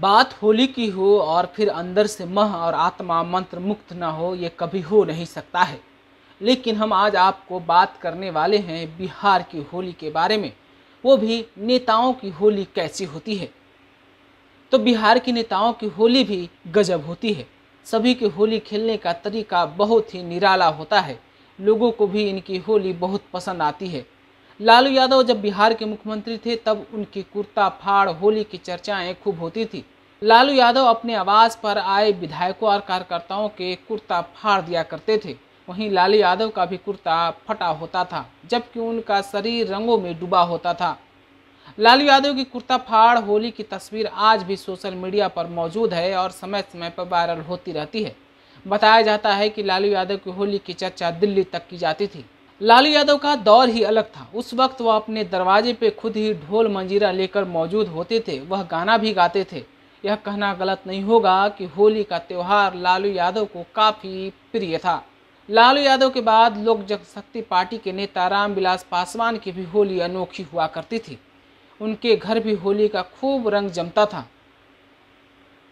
बात होली की हो और फिर अंदर से मह और आत्मा मंत्र मुक्त ना हो ये कभी हो नहीं सकता है लेकिन हम आज आपको बात करने वाले हैं बिहार की होली के बारे में वो भी नेताओं की होली कैसी होती है तो बिहार के नेताओं की होली भी गजब होती है सभी की होली खेलने का तरीका बहुत ही निराला होता है लोगों को भी इनकी होली बहुत पसंद आती है लालू यादव जब बिहार के मुख्यमंत्री थे तब उनकी कुर्ता फाड़ होली की चर्चाएं खूब होती थी लालू यादव अपने आवाज़ पर आए विधायकों और कार्यकर्ताओं के कुर्ता फाड़ दिया करते थे वहीं लालू यादव का भी कुर्ता फटा होता था जबकि उनका शरीर रंगों में डूबा होता था लालू यादव की कुर्ता फाड़ होली की तस्वीर आज भी सोशल मीडिया पर मौजूद है और समय समय पर वायरल होती रहती है बताया जाता है कि लालू यादव की होली की चर्चा दिल्ली तक की जाती थी लालू यादव का दौर ही अलग था उस वक्त वह अपने दरवाजे पे खुद ही ढोल मंजीरा लेकर मौजूद होते थे वह गाना भी गाते थे यह कहना गलत नहीं होगा कि होली का त्यौहार लालू यादव को काफ़ी प्रिय था लालू यादव के बाद लोक जनशक्ति पार्टी के नेता रामविलास पासवान की भी होली अनोखी हुआ करती थी उनके घर भी होली का खूब रंग जमता था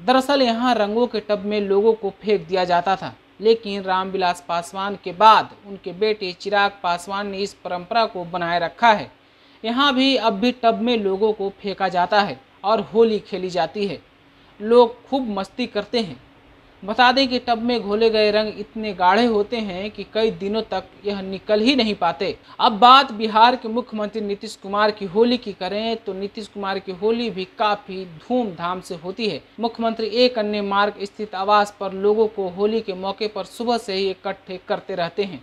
दरअसल यहाँ रंगों के टब में लोगों को फेंक दिया जाता था लेकिन रामविलास पासवान के बाद उनके बेटे चिराग पासवान ने इस परंपरा को बनाए रखा है यहाँ भी अब भी टब में लोगों को फेंका जाता है और होली खेली जाती है लोग खूब मस्ती करते हैं बता दें कि टब में घोले गए रंग इतने गाढ़े होते हैं कि कई दिनों तक यह निकल ही नहीं पाते अब बात बिहार के मुख्यमंत्री नीतीश कुमार की होली की करें तो नीतीश कुमार की होली भी काफी धूमधाम से होती है मुख्यमंत्री एक अन्य मार्ग स्थित आवास पर लोगों को होली के मौके पर सुबह से ही इकट्ठे करते रहते हैं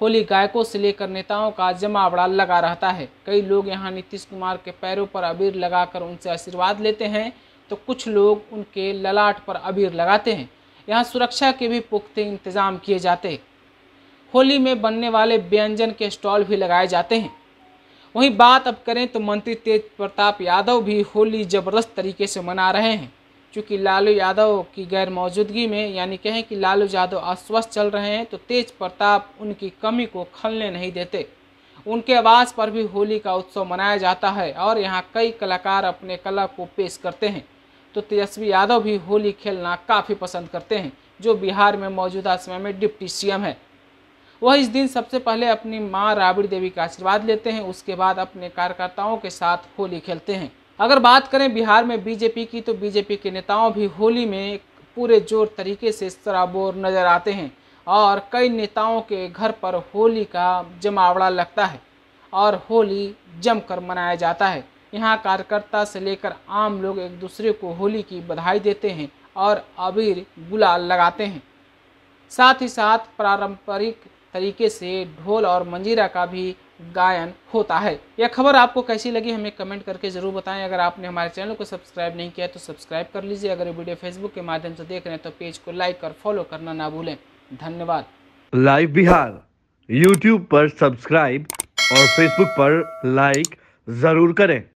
होली गायकों से लेकर नेताओं का जमावड़ा लगा रहता है कई लोग यहाँ नीतीश कुमार के पैरों पर अबीर लगाकर उनसे आशीर्वाद लेते हैं तो कुछ लोग उनके ललाट पर अबीर लगाते हैं यहाँ सुरक्षा के भी पुख्ते इंतज़ाम किए जाते होली में बनने वाले व्यंजन के स्टॉल भी लगाए जाते हैं वहीं बात अब करें तो मंत्री तेज प्रताप यादव भी होली ज़बरदस्त तरीके से मना रहे हैं चूँकि लालू यादव की गैर मौजूदगी में यानी कहें कि लालू यादव अस्वस्थ चल रहे हैं तो तेज प्रताप उनकी कमी को खलने नहीं देते उनके आवास पर भी होली का उत्सव मनाया जाता है और यहाँ कई कलाकार अपने कला को पेश करते हैं तो तेजस्वी यादव भी होली खेलना काफ़ी पसंद करते हैं जो बिहार में मौजूदा समय में डिप्टी सीएम है वह इस दिन सबसे पहले अपनी माँ राबड़ी देवी का आशीर्वाद लेते हैं उसके बाद अपने कार्यकर्ताओं के साथ होली खेलते हैं अगर बात करें बिहार में बीजेपी की तो बीजेपी के नेताओं भी होली में पूरे जोर तरीके से सराबोर नजर आते हैं और कई नेताओं के घर पर होली का जमावड़ा लगता है और होली जमकर मनाया जाता है यहाँ कार्यकर्ता से लेकर आम लोग एक दूसरे को होली की बधाई देते हैं और अबीर गुलाल लगाते हैं साथ ही साथ पारंपरिक तरीके से ढोल और मंजीरा का भी गायन होता है यह खबर आपको कैसी लगी हमें कमेंट करके ज़रूर बताएं अगर आपने हमारे चैनल को सब्सक्राइब नहीं किया तो सब्सक्राइब कर लीजिए अगर वीडियो फेसबुक के माध्यम से देख रहे हैं तो पेज को लाइक और फॉलो करना ना भूलें धन्यवाद लाइव बिहार यूट्यूब पर सब्सक्राइब और फेसबुक पर लाइक ज़रूर करें